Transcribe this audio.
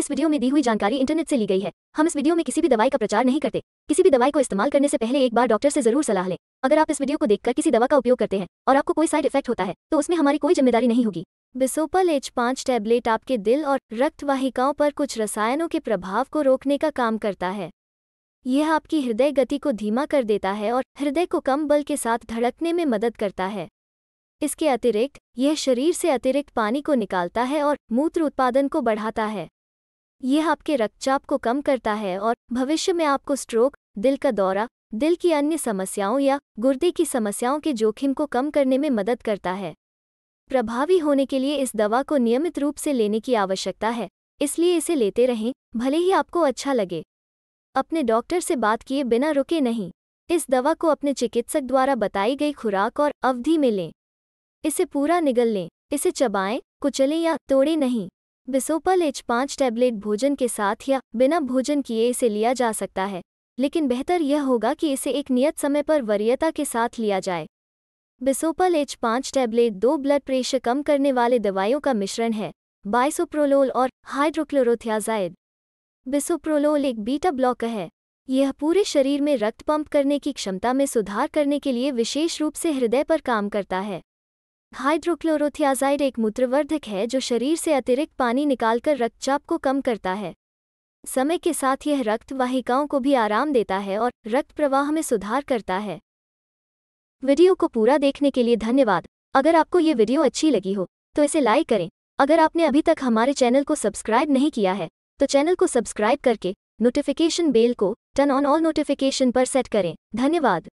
इस वीडियो में दी हुई जानकारी इंटरनेट से ली गई है हम इस वीडियो में किसी भी दवाई का प्रचार नहीं करते किसी भी दवाई को इस्तेमाल करने से पहले एक बार डॉक्टर से जरूर सलाह लें अगर आप इस वीडियो को देखकर किसी दवा का उपयोग करते हैं और आपको कोई साइड इफेक्ट होता है तो उसमें हमारी कोई जिम्मेदारी नहीं होगी बिसोपल एच पाँच टैबलेट आपके दिल और रक्त वाहिकाओं पर कुछ रसायनों के प्रभाव को रोकने का काम करता है यह आपकी हृदय गति को धीमा कर देता है और हृदय को कम बल के साथ धड़कने में मदद करता है इसके अतिरिक्त यह शरीर से अतिरिक्त पानी को निकालता है और मूत्र उत्पादन को बढ़ाता है यह आपके रक्तचाप को कम करता है और भविष्य में आपको स्ट्रोक दिल का दौरा दिल की अन्य समस्याओं या गुर्दे की समस्याओं के जोखिम को कम करने में मदद करता है प्रभावी होने के लिए इस दवा को नियमित रूप से लेने की आवश्यकता है इसलिए इसे लेते रहें भले ही आपको अच्छा लगे अपने डॉक्टर से बात किए बिना रुके नहीं इस दवा को अपने चिकित्सक द्वारा बताई गई खुराक और अवधि में लें इसे पूरा निगल लें इसे चबाएं कुचलें या तोड़ें नहीं बिसोपल एच पाँच टैबलेट भोजन के साथ या बिना भोजन किए इसे लिया जा सकता है लेकिन बेहतर यह होगा कि इसे एक नियत समय पर वरीयता के साथ लिया जाए बिसोपल एच पाँच टैबलेट दो ब्लड प्रेशर कम करने वाले दवाइयों का मिश्रण है बाइसोप्रोलोल और हाइड्रोक्लोरोथियाजाइड बिसोप्रोलोल एक बीटा ब्लॉक है यह पूरे शरीर में रक्त पंप करने की क्षमता में सुधार करने के लिए विशेष रूप से हृदय पर काम करता है हाइड्रोक्लोरोथियाजाइड एक मूत्रवर्धक है जो शरीर से अतिरिक्त पानी निकालकर रक्तचाप को कम करता है समय के साथ यह रक्त वाहिकाओं को भी आराम देता है और रक्त प्रवाह में सुधार करता है वीडियो को पूरा देखने के लिए धन्यवाद अगर आपको ये वीडियो अच्छी लगी हो तो इसे लाइक करें अगर आपने अभी तक हमारे चैनल को सब्सक्राइब नहीं किया है तो चैनल को सब्सक्राइब करके नोटिफिकेशन बेल को टर्न ऑन ऑल नोटिफिकेशन पर सेट करें धन्यवाद